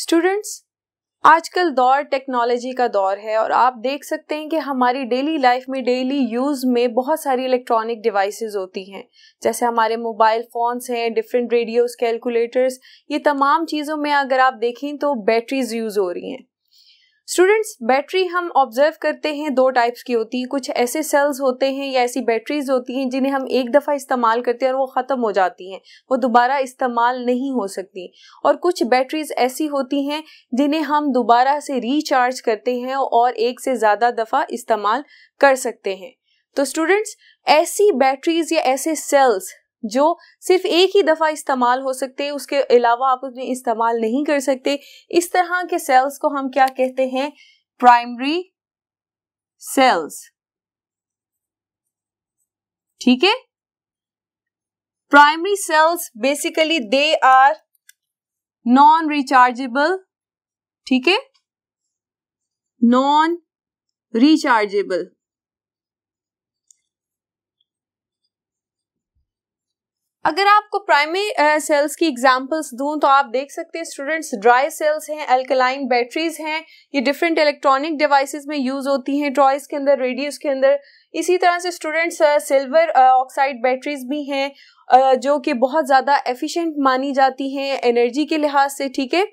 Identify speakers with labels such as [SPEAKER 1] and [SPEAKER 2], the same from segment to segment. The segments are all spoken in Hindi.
[SPEAKER 1] स्टूडेंट्स आजकल दौर टेक्नोलॉजी का दौर है और आप देख सकते हैं कि हमारी डेली लाइफ में डेली यूज़ में बहुत सारी इलेक्ट्रॉनिक डिवाइसेस होती हैं जैसे हमारे मोबाइल फ़ोन्स हैं डिफरेंट रेडियोस कैलकुलेटर्स ये तमाम चीज़ों में अगर आप देखें तो बैटरीज यूज़ हो रही हैं स्टूडेंट्स बैटरी हम ऑब्जर्व करते हैं दो टाइप्स की होती हैं कुछ ऐसे सेल्स होते हैं या ऐसी बैटरीज होती हैं जिन्हें हम एक दफ़ा इस्तेमाल करते हैं और वो ख़त्म हो जाती हैं वो दोबारा इस्तेमाल नहीं हो सकती और कुछ बैटरीज ऐसी होती हैं जिन्हें हम दोबारा से रिचार्ज करते हैं और एक से ज़्यादा दफ़ा इस्तेमाल कर सकते हैं तो स्टूडेंट्स ऐसी बैटरीज या ऐसे सेल्स जो सिर्फ एक ही दफ़ा इस्तेमाल हो सकते हैं उसके अलावा आप उसमें इस्तेमाल नहीं कर सकते इस तरह के सेल्स को हम क्या कहते हैं प्राइमरी सेल्स ठीक है primary cells basically they are non rechargeable ठीक है नॉन रिचार्जेबल अगर आपको प्राइमरी सेल्स की एग्जांपल्स दूं तो आप देख सकते हैं स्टूडेंट्स ड्राई सेल्स हैं अल्कलाइन बैटरीज हैं ये डिफरेंट इलेक्ट्रॉनिक डिवाइसेस में यूज होती हैं ड्रॉइस के अंदर रेडियोस के अंदर इसी तरह से स्टूडेंट्स सिल्वर ऑक्साइड बैटरीज भी हैं uh, जो कि बहुत ज़्यादा एफिशिएंट मानी जाती हैं एनर्जी के लिहाज से ठीक है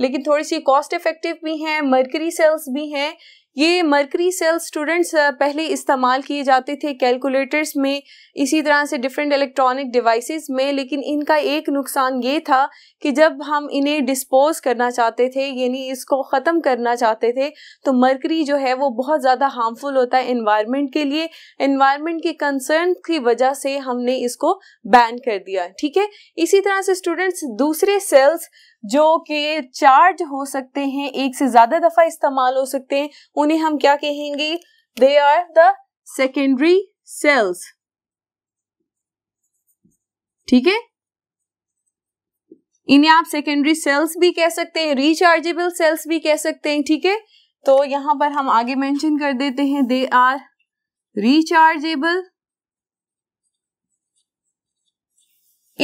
[SPEAKER 1] लेकिन थोड़ी सी कॉस्ट इफेक्टिव भी हैं मर्करी सेल्स भी हैं ये मर्करी सेल स्टूडेंट्स पहले इस्तेमाल किए जाते थे कैलकुलेटर्स में इसी तरह से डिफरेंट इलेक्ट्रॉनिक डिवाइसेस में लेकिन इनका एक नुकसान ये था कि जब हम इन्हें डिस्पोज करना चाहते थे यानी इसको ख़त्म करना चाहते थे तो मर्करी जो है वो बहुत ज़्यादा हार्मफुल होता है इन्वायरमेंट के लिए इन्वायरमेंट के कंसर्न की वजह से हमने इसको बैन कर दिया ठीक है इसी तरह से स्टूडेंट्स दूसरे सेल्स जो कि चार्ज हो सकते हैं एक से ज्यादा दफा इस्तेमाल हो सकते हैं उन्हें हम क्या कहेंगे they are the secondary cells ठीक है इन्हें आप सेकेंडरी सेल्स भी कह सकते हैं रिचार्जेबल सेल्स भी कह सकते हैं ठीक है तो यहां पर हम आगे मेंशन कर देते हैं दे आर रिचार्जेबल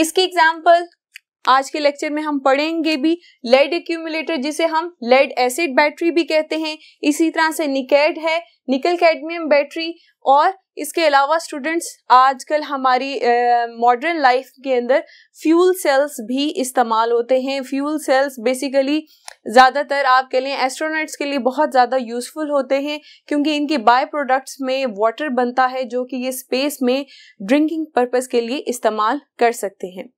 [SPEAKER 1] इसकी एग्जाम्पल आज के लेक्चर में हम पढ़ेंगे भी लेड एक्यूमुलेटर जिसे हम लेड एसिड बैटरी भी कहते हैं इसी तरह से निकेड है निकल कैडमियम बैटरी और इसके अलावा स्टूडेंट्स आजकल हमारी मॉडर्न लाइफ के अंदर फ्यूल सेल्स भी इस्तेमाल होते हैं फ्यूल सेल्स बेसिकली ज़्यादातर आप कह लें एस्ट्रोनट्स के लिए बहुत ज़्यादा यूज़फुल होते हैं क्योंकि इनके बाय प्रोडक्ट्स में वाटर बनता है जो कि ये स्पेस में ड्रिंकिंग पर्पज़ के लिए इस्तेमाल कर सकते हैं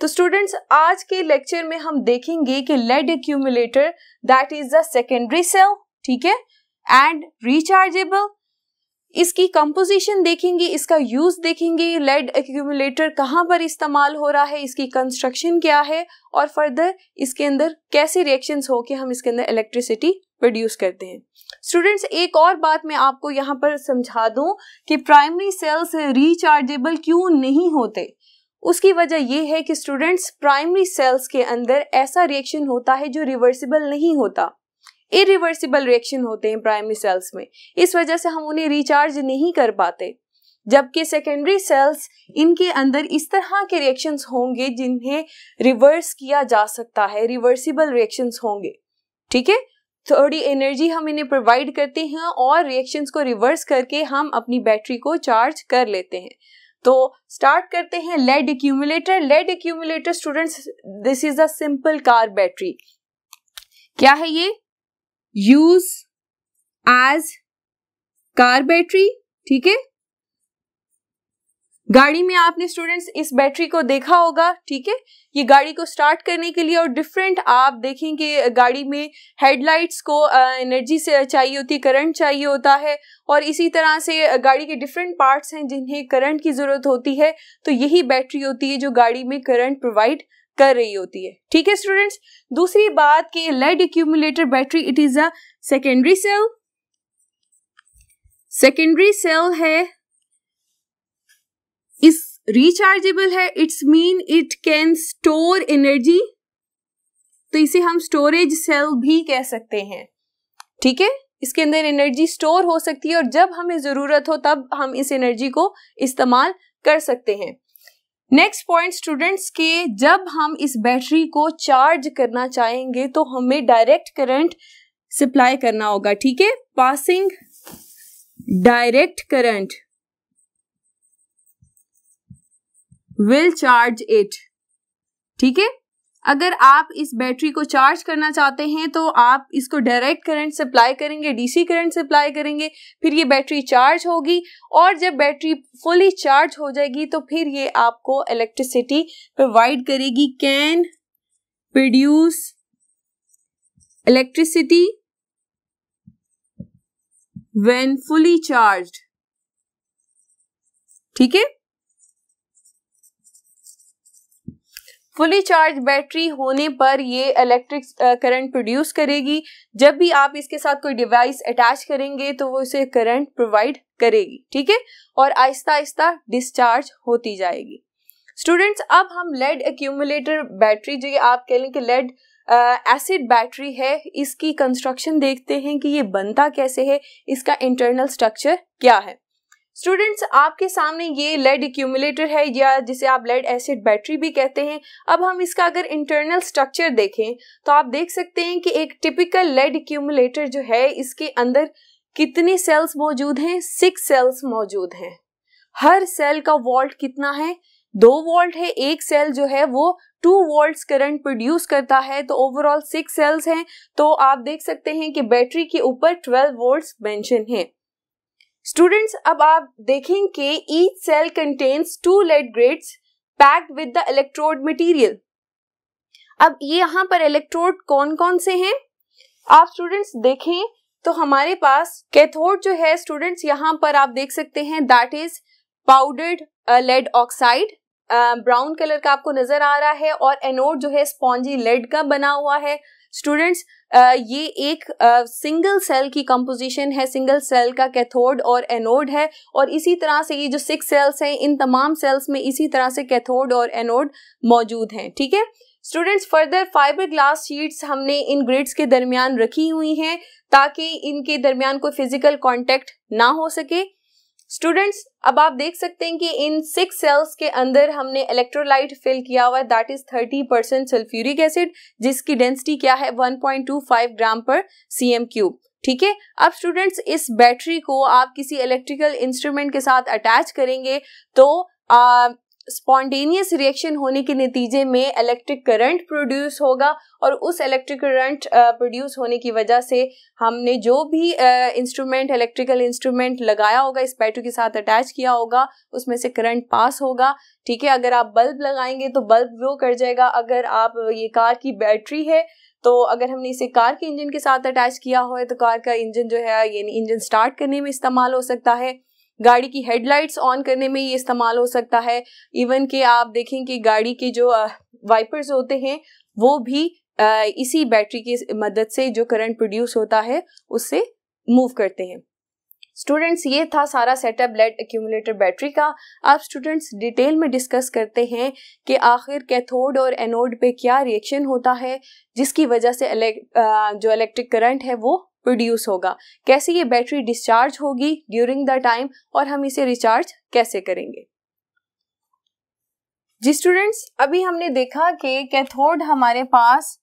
[SPEAKER 1] तो स्टूडेंट्स आज के लेक्चर में हम देखेंगे कि lead accumulator that is the secondary cell ठीक है एंड रिचार्जेबल इसकी कंपोजिशन देखेंगे इसका यूज देखेंगे लेड एक्यूमुलेटर कहाँ पर इस्तेमाल हो रहा है इसकी कंस्ट्रक्शन क्या है और फर्दर इसके अंदर कैसे रिएक्शंस हो के हम इसके अंदर इलेक्ट्रिसिटी प्रोड्यूस करते हैं स्टूडेंट्स एक और बात मैं आपको यहाँ पर समझा दूँ कि प्राइमरी सेल्स रिचार्जेबल क्यों नहीं होते उसकी वजह यह है कि स्टूडेंट्स प्राइमरी सेल्स के अंदर ऐसा रिएक्शन होता है जो रिवर्सिबल नहीं होता इरिवर्सिबल रिएक्शन होते हैं प्राइमरी सेल्स में इस वजह से हम उन्हें रिचार्ज नहीं कर पाते जबकि सेकेंडरी सेल्स इनके अंदर इस तरह के रिएक्शंस होंगे जिन्हें रिवर्स किया जा सकता है रिवर्सिबल रिएक्शंस होंगे ठीक है थोड़ी एनर्जी हम इन्हें प्रोवाइड करते हैं और रिएक्शंस को रिवर्स करके हम अपनी बैटरी को चार्ज कर लेते हैं तो स्टार्ट करते हैं lead accumulator lead accumulator students this is a simple car battery क्या है ये यूज एज कार बैटरी ठीक है गाड़ी में आपने स्टूडेंट्स इस बैटरी को देखा होगा ठीक है ये गाड़ी को स्टार्ट करने के लिए और डिफरेंट आप देखेंगे गाड़ी में हेडलाइट्स को एनर्जी से चाहिए होती है करंट चाहिए होता है और इसी तरह से गाड़ी के डिफरेंट पार्ट्स हैं जिन्हें करंट की ज़रूरत होती है तो यही बैटरी होती है जो गाड़ी में करंट प्रोवाइड कर रही होती है ठीक है स्टूडेंट्स दूसरी बात कि lead accumulator battery it is a secondary cell secondary cell है रिचार्जेबल है it's mean it can store energy तो इसे हम स्टोरेज सेल भी कह सकते हैं ठीक है इसके अंदर एनर्जी स्टोर हो सकती है और जब हमें ज़रूरत हो तब हम इस एनर्जी को इस्तेमाल कर सकते हैं नेक्स्ट पॉइंट स्टूडेंट्स के जब हम इस बैटरी को चार्ज करना चाहेंगे तो हमें डायरेक्ट करंट सप्लाई करना होगा ठीक है passing direct current will charge it ठीक है अगर आप इस बैटरी को चार्ज करना चाहते हैं तो आप इसको डायरेक्ट करंट सप्लाई करेंगे डीसी करंट सप्लाई करेंगे फिर ये बैटरी चार्ज होगी और जब बैटरी फुली चार्ज हो जाएगी तो फिर ये आपको इलेक्ट्रिसिटी प्रोवाइड करेगी can produce electricity when fully charged ठीक है फुली चार्ज बैटरी होने पर ये इलेक्ट्रिक करंट प्रोड्यूस करेगी जब भी आप इसके साथ कोई डिवाइस अटैच करेंगे तो वो इसे करंट प्रोवाइड करेगी ठीक है और आहिस्ता आहिस्ता डिस्चार्ज होती जाएगी स्टूडेंट्स अब हम लेड एक्यूमुलेटर बैटरी जो ये आप कह लें कि लेड एसिड बैटरी है इसकी कंस्ट्रक्शन देखते हैं कि ये बनता कैसे है इसका इंटरनल स्ट्रक्चर क्या है स्टूडेंट्स आपके सामने ये लेड एक्यूमुलेटर है या जिसे आप लेड एसिड बैटरी भी कहते हैं अब हम इसका अगर इंटरनल स्ट्रक्चर देखें तो आप देख सकते हैं कि एक टिपिकल लेड एक्यूमुलेटर जो है इसके अंदर कितने सेल्स मौजूद हैं सिक्स सेल्स मौजूद हैं हर सेल का वोल्ट कितना है दो वोल्ट है एक सेल जो है वो टू वोल्ट्स करंट प्रोड्यूस करता है तो ओवरऑल सिक्स सेल्स हैं तो आप देख सकते हैं कि बैटरी के ऊपर ट्वेल्व वोल्ट मैंशन है स्टूडेंट्स अब आप देखें कि each cell contains two lead grids packed with the electrode material अब ये यहाँ पर इलेक्ट्रोड कौन कौन से हैं आप स्टूडेंट्स देखें तो हमारे पास कैथोड जो है स्टूडेंट्स यहाँ पर आप देख सकते हैं that is powdered lead oxide brown colour का आपको नजर आ रहा है और एनोड जो है स्पॉन्जी लेड का बना हुआ है स्टूडेंट्स ये एक सिंगल सेल की कंपोजिशन है सिंगल सेल का कैथोड और एनोड है और इसी तरह से ये जो सिक्स सेल्स हैं इन तमाम सेल्स में इसी तरह से कैथोड और एनोड मौजूद हैं ठीक है students further fibre glass sheets हमने इन ग्रिड्स के दरमियान रखी हुई हैं ताकि इनके दरमियान कोई फिजिकल कॉन्टैक्ट ना हो सके स्टूडेंट्स अब आप देख सकते हैं कि इन सिक्स सेल्स के अंदर हमने इलेक्ट्रोलाइट फिल किया हुआ है that is 30 percent sulphuric acid जिसकी डेंसिटी क्या है 1.25 ग्राम पर एम क्यूब ठीक है अब स्टूडेंट्स इस बैटरी को आप किसी इलेक्ट्रिकल इंस्ट्रूमेंट के साथ अटैच करेंगे तो स्पॉन्टेनियस रिएक्शन होने के नतीजे में इलेक्ट्रिक करंट प्रोड्यूस होगा और उस इलेक्ट्रिक करंट प्रोड्यूस होने की वजह से हमने जो भी इंस्ट्रूमेंट इलेक्ट्रिकल इंस्ट्रूमेंट लगाया होगा इस बैटरी के साथ अटैच किया होगा उसमें से करंट पास होगा ठीक है अगर आप बल्ब लगाएंगे तो बल्ब वो कर जाएगा अगर आप ये कार की बैटरी है तो अगर हमने इसे कार के इंजन के साथ अटैच किया हो तो कार का इंजन जो है यानी इंजन स्टार्ट करने में इस्तेमाल हो सकता है गाड़ी की हेडलाइट्स ऑन करने में ये इस्तेमाल हो सकता है इवन कि आप देखें कि गाड़ी के जो वाइपर्स होते हैं वो भी इसी बैटरी की मदद से जो करंट प्रोड्यूस होता है उससे मूव करते हैं स्टूडेंट्स ये था सारा सेटअप लेड एक्यूमुलेटर बैटरी का अब स्टूडेंट्स डिटेल में डिस्कस करते हैं कि आखिर कैथोड और एनोड पे क्या रिएक्शन होता है जिसकी वजह से जो इलेक्ट्रिक करंट है वो प्रोड्यूस होगा कैसे ये बैटरी डिस्चार्ज होगी ड्यूरिंग द टाइम और हम इसे रिचार्ज कैसे करेंगे जी स्टूडेंट्स अभी हमने देखा कि कैथोड हमारे पास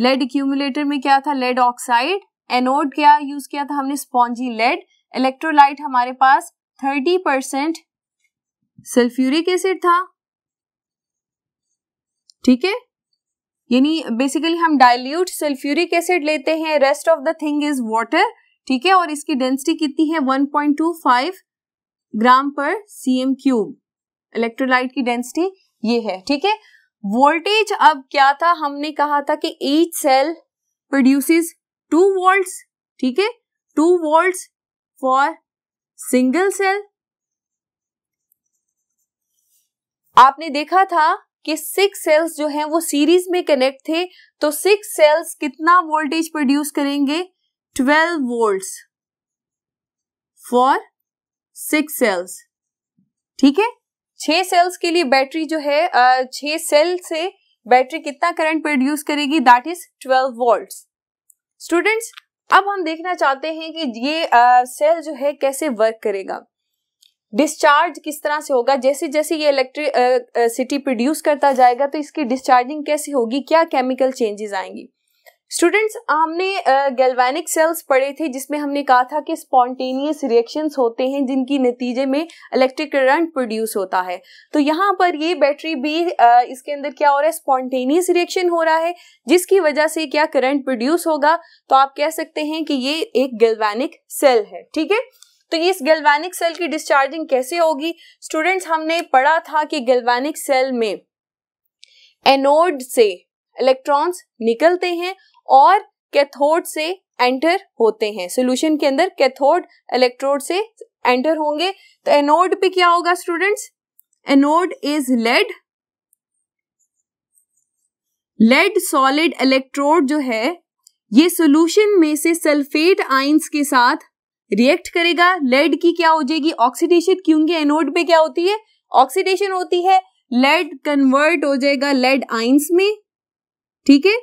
[SPEAKER 1] लेड एक्यूमुलेटर में क्या था लेड ऑक्साइड एनोड क्या यूज किया था हमने स्पॉन्जी लेड इलेक्ट्रोलाइट हमारे पास 30 परसेंट सल्फ्यूरिक एसिड था ठीक है यानी बेसिकली हम डाइल्यूट सल्फ्यूरिक एसिड लेते हैं rest of the thing is water ठीक है और इसकी डेंसिटी कितनी है 1.25 ग्राम पर सीएम क्यूब इलेक्ट्रोलाइट की डेंसिटी ये है ठीक है वोल्टेज अब क्या था हमने कहा था कि each cell produces two volts ठीक है two volts for single cell आपने देखा था कि सिक्स सेल्स जो हैं वो सीरीज में कनेक्ट थे तो सिक्स सेल्स कितना वोल्टेज प्रोड्यूस करेंगे twelve volts for six cells ठीक है छह सेल्स के लिए बैटरी जो है छह सेल से बैटरी कितना करंट प्रोड्यूस करेगी दैट इज 12 वोल्ट्स स्टूडेंट्स अब हम देखना चाहते हैं कि ये सेल uh, जो है कैसे वर्क करेगा डिस्चार्ज किस तरह से होगा जैसे जैसे ये इलेक्ट्रिसिटी प्रोड्यूस करता जाएगा तो इसकी डिस्चार्जिंग कैसी होगी क्या केमिकल चेंजेस आएंगी स्टूडेंट्स हमने गैल्वेनिक सेल्स पढ़े थे जिसमें हमने कहा था कि स्पॉन्टेनियस रिएक्शंस होते हैं जिनकी नतीजे में इलेक्ट्रिक करंट प्रोड्यूस होता है तो यहाँ पर ये बैटरी भी uh, इसके अंदर क्या हो रहा है स्पॉन्टेनियस रिएक्शन हो रहा है जिसकी वजह से क्या करंट प्रोड्यूस होगा तो आप कह सकते हैं कि ये एक गैल्वेनिक सेल है ठीक है तो ये इस गैल्वेनिक सेल की डिस्चार्जिंग कैसे होगी स्टूडेंट्स हमने पढ़ा था कि गैल्वेनिक सेल में एनोड से इलेक्ट्रॉन्स निकलते हैं और कैथोड से एंटर होते हैं सॉल्यूशन के अंदर कैथोड इलेक्ट्रोड से एंटर होंगे तो एनोड पे क्या होगा students anode is lead lead solid electrode जो है ये सॉल्यूशन में से सल्फेट आइंस के साथ रिएक्ट करेगा लेड की क्या हो जाएगी ऑक्सीडेशन क्योंकि एनोड पे क्या होती है ऑक्सीडेशन होती है लेड कन्वर्ट हो जाएगा लेड आइंस में ठीक है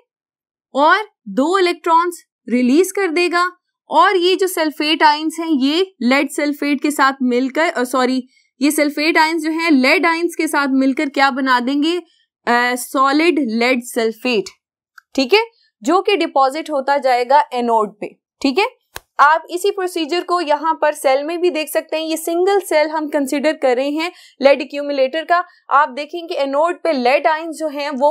[SPEAKER 1] और दो इलेक्ट्रॉन्स रिलीज कर देगा और ये जो सल्फेट आइंस हैं ये लेड सल्फेट के साथ मिलकर सॉरी ये सल्फेट आइंस जो हैं लेड आइंस के साथ मिलकर क्या बना देंगे सॉलिड लेड सल्फेट ठीक है जो कि डिपॉजिट होता जाएगा एनोड पे ठीक है आप इसी प्रोसीजर को यहाँ पर सेल में भी देख सकते हैं ये सिंगल सेल हम कंसिडर कर रहे हैं लेड एक्यूमुलेटर का आप देखें कि एनोड पे लेड आइन जो हैं वो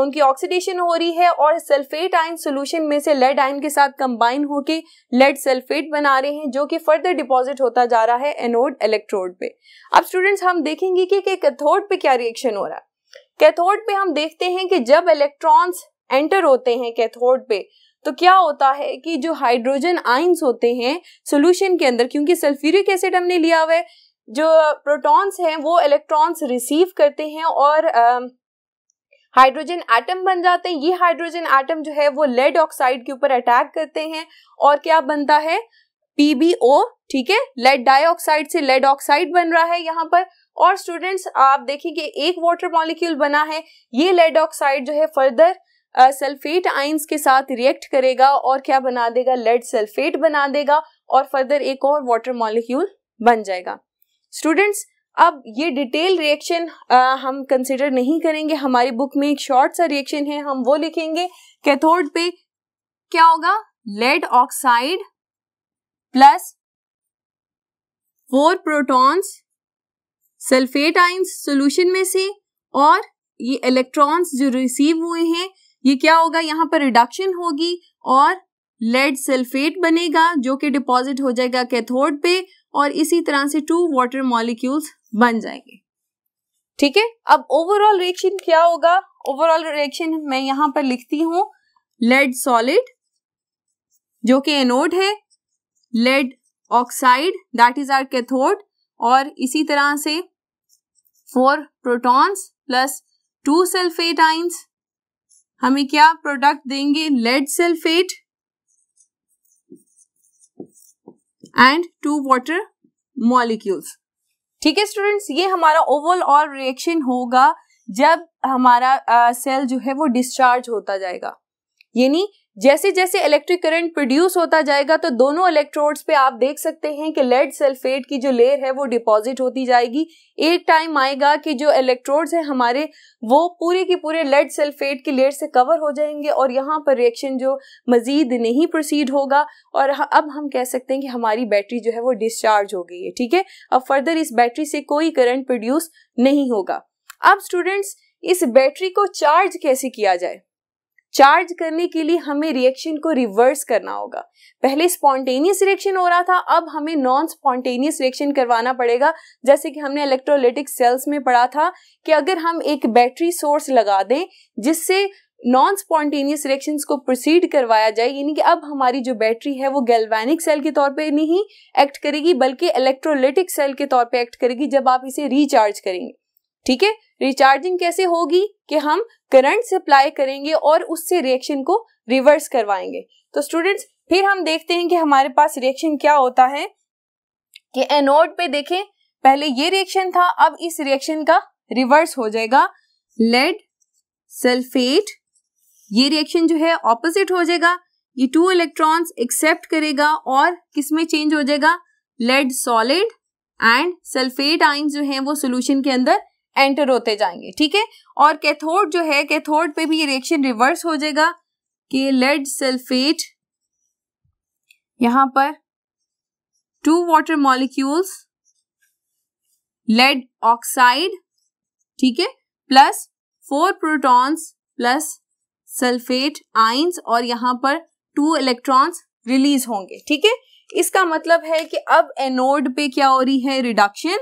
[SPEAKER 1] उनकी ऑक्सीडेशन हो रही है और सल्फेट आइन सोल्यूशन में से लेड आइन के साथ कंबाइन होकर लेड सल्फेट बना रहे हैं जो कि फर्दर डिपॉजिट होता जा रहा है एनोड इलेक्ट्रोड पे अब स्टूडेंट्स हम देखेंगे कि कैथोड पे क्या रिएक्शन हो रहा है कैथोड पे हम देखते हैं कि जब इलेक्ट्रॉन्स एंटर होते हैं कैथोड पे तो क्या होता है कि जो हाइड्रोजन आइंस होते हैं सोल्यूशन के अंदर क्योंकि सल्फ्यूरिक एसिड हमने लिया हुआ है जो प्रोटॉन्स हैं वो इलेक्ट्रॉन्स रिसीव करते हैं और हाइड्रोजन एटम बन जाते हैं ये हाइड्रोजन एटम जो है वो लेड ऑक्साइड के ऊपर अटैक करते हैं और क्या बनता है पीबीओ ठीक है लेड डाइऑक्साइड से लेड ऑक्साइड बन रहा है यहाँ पर और स्टूडेंट्स आप देखेंगे एक वाटर मॉलिक्यूल बना है ये लेड ऑक्साइड जो है फर्दर सल्फेट आइंस के साथ रिएक्ट करेगा और क्या बना देगा लेड सल्फेट बना देगा और फर्दर एक और वाटर मॉलिक्यूल बन जाएगा स्टूडेंट्स अब ये डिटेल रिएक्शन हम कंसिडर नहीं करेंगे हमारी बुक में एक शॉर्ट सा रिएक्शन है हम वो लिखेंगे कैथोड पे क्या होगा lead oxide plus four protons sulphate ions solution में से और ये इलेक्ट्रॉन्स जो रिसीव हुए हैं ये क्या होगा यहाँ पर रिडक्शन होगी और लेड सल्फेट बनेगा जो कि डिपॉजिट हो जाएगा कैथोड पे और इसी तरह से टू वाटर मॉलिक्यूल्स बन जाएंगे ठीक है अब ओवरऑल रिएक्शन क्या होगा ओवरऑल रिएक्शन मैं यहाँ पर लिखती हूं लेड सॉलिड जो कि एनोड है lead oxide that is our cathode और इसी तरह से four protons plus two sulphate ions हमें क्या प्रोडक्ट देंगे lead sulphate and two water molecules ठीक है स्टूडेंट्स ये हमारा ओवरऑल रिएक्शन होगा जब हमारा सेल uh, जो है वो डिस्चार्ज होता जाएगा यानी जैसे जैसे इलेक्ट्रिक करंट प्रोड्यूस होता जाएगा तो दोनों इलेक्ट्रोड्स पे आप देख सकते हैं कि लेड सल्फेट की जो लेयर है वो डिपॉजिट होती जाएगी एक टाइम आएगा कि जो इलेक्ट्रोड्स हैं हमारे वो पूरे के पूरे लेड सल्फेट की लेयर से कवर हो जाएंगे और यहाँ पर रिएक्शन जो मज़ीद नहीं प्रोसीड होगा और अब हम कह सकते हैं कि हमारी बैटरी जो है वो डिस्चार्ज हो गई है ठीक है अब फर्दर इस बैटरी से कोई करंट प्रोड्यूस नहीं होगा अब स्टूडेंट्स इस बैटरी को चार्ज कैसे किया जाए चार्ज करने के लिए हमें रिएक्शन को रिवर्स करना होगा पहले स्पॉन्टेनियस रिएक्शन हो रहा था अब हमें नॉन स्पॉन्टेनियस रिएक्शन करवाना पड़ेगा जैसे कि हमने इलेक्ट्रोलिटिक सेल्स में पढ़ा था कि अगर हम एक बैटरी सोर्स लगा दें जिससे नॉन स्पॉन्टेनियस रिएक्शन को प्रोसीड करवाया जाए यानी कि अब हमारी जो बैटरी है वो गैल्वेनिक सेल के तौर पर नहीं एक्ट करेगी बल्कि इलेक्ट्रोलिटिक सेल के तौर पर एक्ट करेगी जब आप इसे रिचार्ज करेंगे ठीक है रिचार्जिंग कैसे होगी कि हम करंट सप्लाई करेंगे और उससे रिएक्शन को रिवर्स करवाएंगे तो स्टूडेंट्स फिर हम देखते हैं कि हमारे पास रिएक्शन क्या होता है कि एनोड पे देखें पहले ये रिएक्शन था अब इस रिएक्शन का रिवर्स हो जाएगा लेड सल्फेट ये रिएक्शन जो है ऑपोजिट हो जाएगा ये टू इलेक्ट्रॉन्स एक्सेप्ट करेगा और किसमें चेंज हो जाएगा lead solid and sulphate ions जो है वो सोल्यूशन के अंदर एंटर होते जाएंगे ठीक है और कैथोड जो है कैथोड पे भी ये रिएक्शन रिवर्स हो जाएगा कि लेड सल्फेट यहां पर two water molecules lead oxide ठीक है plus four protons plus sulphate ions और यहां पर टू इलेक्ट्रॉन्स रिलीज होंगे ठीक है इसका मतलब है कि अब एनोड पे क्या हो रही है रिडक्शन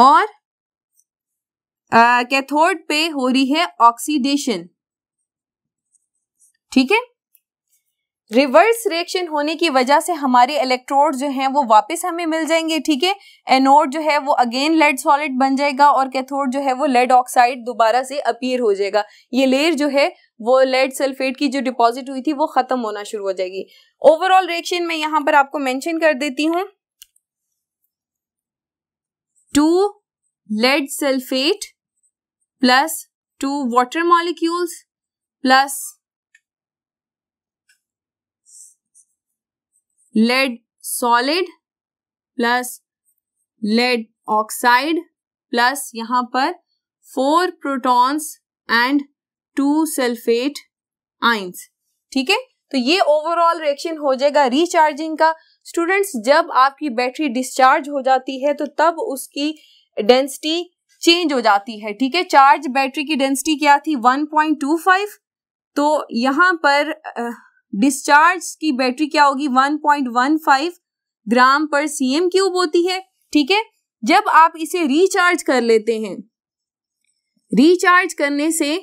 [SPEAKER 1] और कैथोड पे हो रही है ऑक्सीडेशन ठीक है रिवर्स रिएक्शन होने की वजह से हमारे इलेक्ट्रोड जो हैं वो वापस हमें मिल जाएंगे ठीक है एनोड जो है वो अगेन लेड सॉलिड बन जाएगा और कैथोड जो है वो लेड ऑक्साइड दोबारा से अपीयर हो जाएगा ये लेयर जो है वो लेड सल्फेट की जो डिपॉजिट हुई थी वो खत्म होना शुरू हो जाएगी ओवरऑल रिएक्शन में यहाँ पर आपको मैंशन कर देती हूँ two lead sulphate plus two water molecules plus lead solid plus lead oxide plus यहां पर four protons and two sulphate ions ठीक है तो ये ओवरऑल रिएक्शन हो जाएगा रिचार्जिंग का स्टूडेंट्स जब आपकी बैटरी डिस्चार्ज हो जाती है तो तब उसकी डेंसिटी चेंज हो जाती है ठीक है चार्ज बैटरी की डेंसिटी क्या थी 1.25 तो यहाँ पर डिस्चार्ज की बैटरी क्या होगी 1.15 ग्राम पर सीएम क्यूब होती है ठीक है जब आप इसे रिचार्ज कर लेते हैं रिचार्ज करने से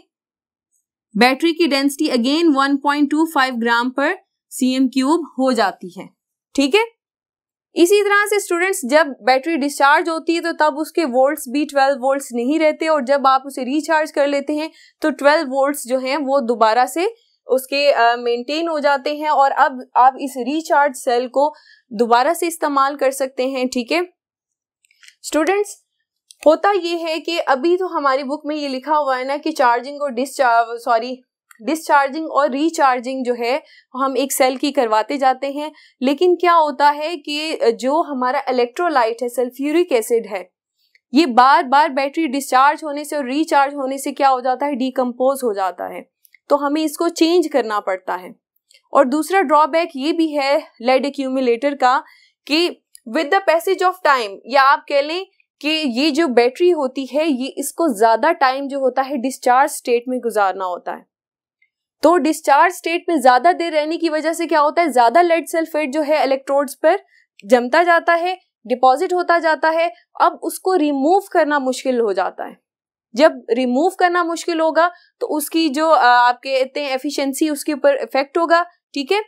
[SPEAKER 1] बैटरी की डेंसिटी अगेन 1.25 ग्राम पर सीएम क्यूब हो जाती है ठीक है इसी तरह से स्टूडेंट्स जब बैटरी डिस्चार्ज होती है तो तब उसके वोल्ट्स भी 12 वोल्ट्स नहीं रहते और जब आप उसे रिचार्ज कर लेते हैं तो 12 वोल्ट्स जो हैं वो दोबारा से उसके मेंटेन uh, हो जाते हैं और अब आप इस रिचार्ज सेल को दोबारा से इस्तेमाल कर सकते हैं ठीक है स्टूडेंट्स होता ये है कि अभी तो हमारी बुक में ये लिखा हुआ है ना कि चार्जिंग और डिस्चार्ज सॉरी डिस्चार्जिंग और रिचार्जिंग जो है हम एक सेल की करवाते जाते हैं लेकिन क्या होता है कि जो हमारा इलेक्ट्रोलाइट है सल्फ्यूरिक एसिड है ये बार बार बैटरी डिस्चार्ज होने से और रिचार्ज होने से क्या हो जाता है डीकम्पोज हो जाता है तो हमें इसको चेंज करना पड़ता है और दूसरा ड्रॉबैक ये भी है लेड एक्यूमुलेटर का कि with the passage of time या आप कह लें कि ये जो बैटरी होती है ये इसको ज़्यादा टाइम जो होता है डिस्चार्ज स्टेट में गुजारना होता है तो डिस्चार्ज स्टेट में ज्यादा देर रहने की वजह से क्या होता है ज्यादा लेड सल्फेट जो है इलेक्ट्रोड्स पर जमता जाता है डिपॉजिट होता जाता है अब उसको रिमूव करना मुश्किल हो जाता है जब रिमूव करना मुश्किल होगा तो उसकी जो आप कहते हैं एफिशिएंसी उसके ऊपर इफेक्ट होगा ठीक है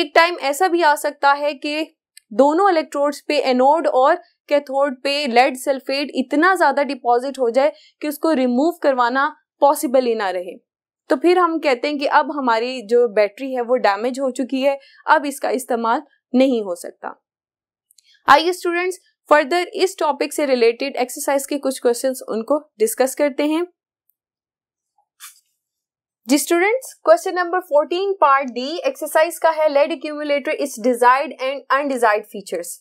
[SPEAKER 1] एक टाइम ऐसा भी आ सकता है कि दोनों इलेक्ट्रोड्स पे एनोड और कैथोड पे लेड सल्फेट इतना ज़्यादा डिपॉजिट हो जाए कि उसको रिमूव करवाना पॉसिबल ही ना रहे तो फिर हम कहते हैं कि अब हमारी जो बैटरी है वो डैमेज हो चुकी है अब इसका इस्तेमाल नहीं हो सकता आइए स्टूडेंट्स फर्दर इस टॉपिक से रिलेटेड एक्सरसाइज के कुछ क्वेश्चंस उनको डिस्कस करते हैं जी students question number 14 part D exercise का है lead accumulator is desired and undesired features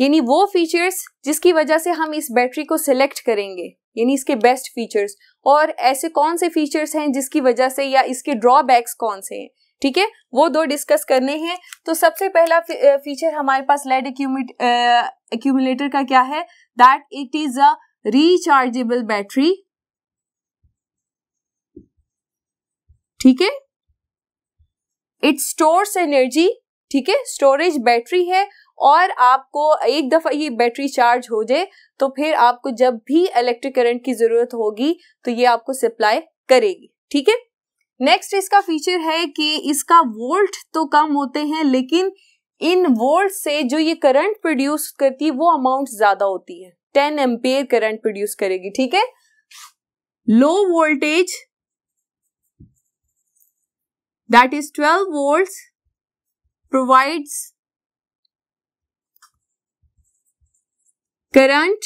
[SPEAKER 1] यानी वो फीचर्स जिसकी वजह से हम इस बैटरी को सिलेक्ट करेंगे यानी इसके बेस्ट फीचर्स और ऐसे कौन से फीचर्स हैं जिसकी वजह से या इसके ड्रॉबैक्स कौन से हैं ठीक है वो दो डिस्कस करने हैं तो सबसे पहला फीचर हमारे पास लेड एक्यूमुलेटर का क्या है that it is a rechargeable battery ठीक है इट स्टोर्स एनर्जी ठीक है स्टोरेज बैटरी है और आपको एक दफ़ा ये बैटरी चार्ज हो जाए तो फिर आपको जब भी इलेक्ट्रिक करंट की ज़रूरत होगी तो ये आपको सप्लाई करेगी ठीक है नेक्स्ट इसका फीचर है कि इसका वोल्ट तो कम होते हैं लेकिन इन वोल्ट से जो ये करंट प्रोड्यूस करती है वो अमाउंट ज़्यादा होती है टेन एम्पेयर करंट प्रोड्यूस करेगी ठीक है low voltage that is 12 volt provides current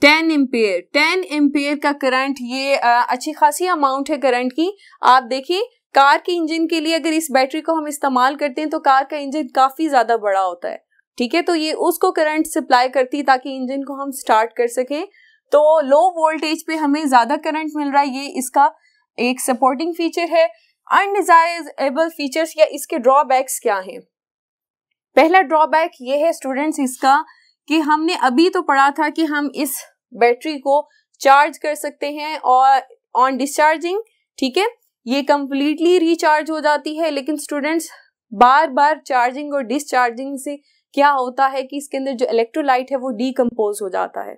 [SPEAKER 1] ten ampere ten ampere का करंट ये आ, अच्छी खासी अमाउंट है करंट की आप देखिए कार के इंजन के लिए अगर इस बैटरी को हम इस्तेमाल करते हैं तो कार का इंजन काफी ज्यादा बड़ा होता है ठीक है तो ये उसको करंट सप्लाई करती है ताकि इंजन को हम स्टार्ट कर सकें तो लो वोल्टेज पे हमें ज्यादा करंट मिल रहा है ये इसका एक सपोर्टिंग फीचर है अनडिजायरेबल फीचर्स या इसके ड्रॉबैक्स क्या हैं पहला ड्रॉबैक ये है स्टूडेंट्स इसका कि हमने अभी तो पढ़ा था कि हम इस बैटरी को चार्ज कर सकते हैं और ऑन डिस्चार्जिंग ठीक है ये कम्प्लीटली रिचार्ज हो जाती है लेकिन स्टूडेंट्स बार बार चार्जिंग और डिस्चार्जिंग से क्या होता है कि इसके अंदर जो इलेक्ट्रोलाइट है वो डीकम्पोज हो जाता है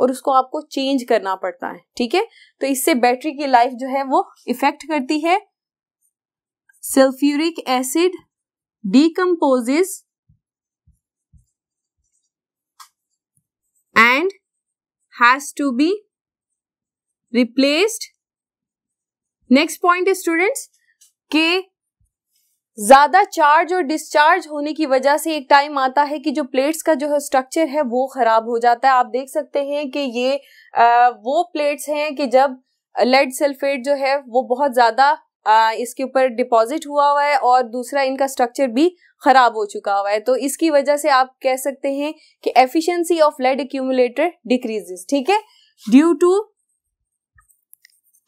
[SPEAKER 1] और उसको आपको चेंज करना पड़ता है ठीक है तो इससे बैटरी की लाइफ जो है वो इफेक्ट करती है sulphuric acid decomposes and has to be replaced. Next point is students के ज्यादा चार्ज और डिस्चार्ज होने की वजह से एक टाइम आता है कि जो प्लेट्स का जो है स्ट्रक्चर है वो खराब हो जाता है आप देख सकते हैं कि ये आ, वो प्लेट्स हैं कि जब लेड सल्फेट जो है वो बहुत ज्यादा आ, इसके ऊपर डिपॉजिट हुआ हुआ है और दूसरा इनका स्ट्रक्चर भी खराब हो चुका हुआ है तो इसकी वजह से आप कह सकते हैं कि efficiency of lead accumulator decreases ठीक है due to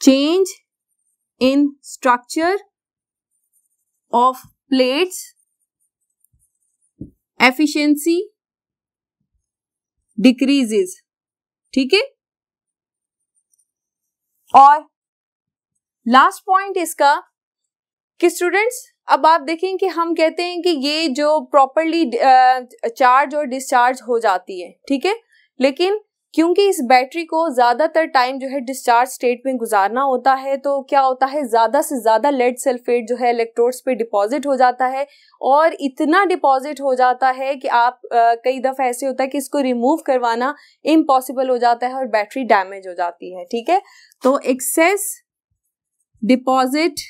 [SPEAKER 1] change in structure of plates efficiency decreases ठीक है और लास्ट पॉइंट इसका कि स्टूडेंट्स अब आप देखें कि हम कहते हैं कि ये जो प्रॉपरली चार्ज और डिस्चार्ज हो जाती है ठीक है लेकिन क्योंकि इस बैटरी को ज़्यादातर टाइम जो है डिस्चार्ज स्टेट में गुजारना होता है तो क्या होता है ज़्यादा से ज़्यादा लेड सल्फेट जो है इलेक्ट्रोड्स पे डिपॉजिट हो जाता है और इतना डिपॉजिट हो जाता है कि आप आ, कई दफ़ा ऐसे होता है कि इसको रिमूव करवाना इम्पॉसिबल हो जाता है और बैटरी डैमेज हो जाती है ठीक है तो excess deposit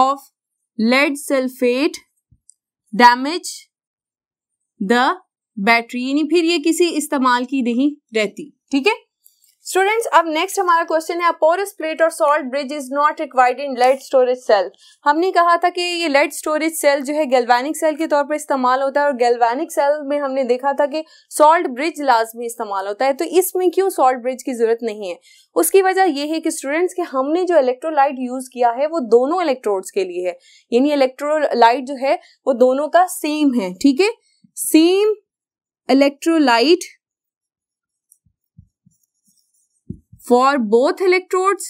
[SPEAKER 1] of lead sulfate damage the battery यानी फिर ये किसी इस्तेमाल की नहीं रहती ठीक है स्टूडेंट्स अब नेक्स्ट हमारा क्वेश्चन है पोरस प्लेट और salt bridge is not required in lead storage cell हमने कहा था कि ये लेड स्टोरेज सेल जो है गैल्वेनिक सेल के तौर पर इस्तेमाल होता है और गैल्वेनिक सेल में हमने देखा था कि सॉल्ट ब्रिज लाजमी इस्तेमाल होता है तो इसमें क्यों सॉल्ट ब्रिज की जरूरत नहीं है उसकी वजह यह है कि स्टूडेंट्स के हमने जो इलेक्ट्रोलाइट यूज किया है वो दोनों इलेक्ट्रोड्स के लिए है यानी इलेक्ट्रोलाइट जो है वो दोनों का सेम है ठीक है same electrolyte for both electrodes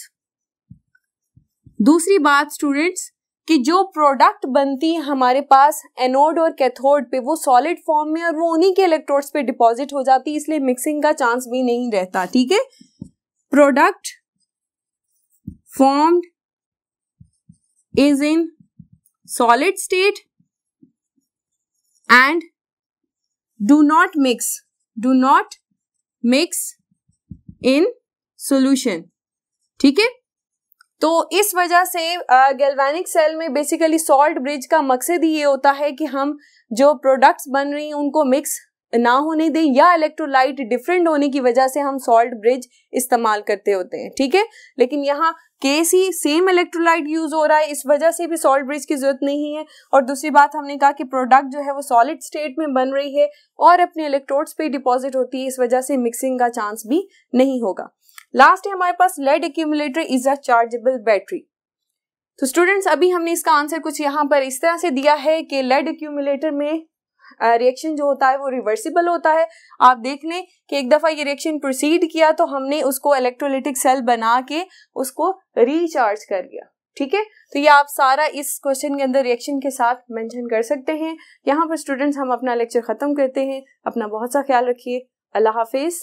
[SPEAKER 1] दूसरी बात स्टूडेंट्स कि जो प्रोडक्ट बनती है हमारे पास एनोड और कैथोड पे वो सॉलिड फॉर्म में और वो उन्हीं के इलेक्ट्रोड्स पे डिपॉजिट हो जाती है इसलिए मिक्सिंग का चांस भी नहीं रहता ठीक है product formed is in solid state and do not mix do not mix in solution ठीक है तो इस वजह से गैल्वेनिक सेल में बेसिकली सॉल्ट ब्रिज का मकसद ही ये होता है कि हम जो प्रोडक्ट्स बन रही हैं उनको मिक्स ना होने दें या इलेक्ट्रोलाइट डिफरेंट होने की वजह से हम सॉल्ट ब्रिज इस्तेमाल करते होते हैं ठीक है लेकिन यहाँ केस ही सेम इलेक्ट्रोलाइट यूज हो रहा है इस वजह से भी सॉल्ट ब्रिज की जरूरत नहीं है और दूसरी बात हमने कहा कि प्रोडक्ट जो है वो सॉलिड स्टेट में बन रही है और अपने इलेक्ट्रोड्स पे डिपॉजिट होती है इस वजह से मिक्सिंग का चांस भी नहीं होगा लास्ट है हमारे पास lead accumulator is a chargeable battery तो स्टूडेंट्स अभी हमने इसका आंसर कुछ यहाँ पर इस तरह से दिया है कि लेड एक्यूमुलेटर में रिएक्शन जो होता है वो रिवर्सिबल होता है आप देख लें कि एक दफ़ा ये रिएक्शन प्रोसीड किया तो हमने उसको इलेक्ट्रोलिटिक सेल बना के उसको रिचार्ज कर लिया ठीक है तो ये आप सारा इस क्वेश्चन के अंदर रिएक्शन के साथ मेंशन कर सकते हैं यहाँ पर स्टूडेंट्स हम अपना लेक्चर ख़त्म करते हैं अपना बहुत सा ख्याल रखिए अल्लाह हाफिज़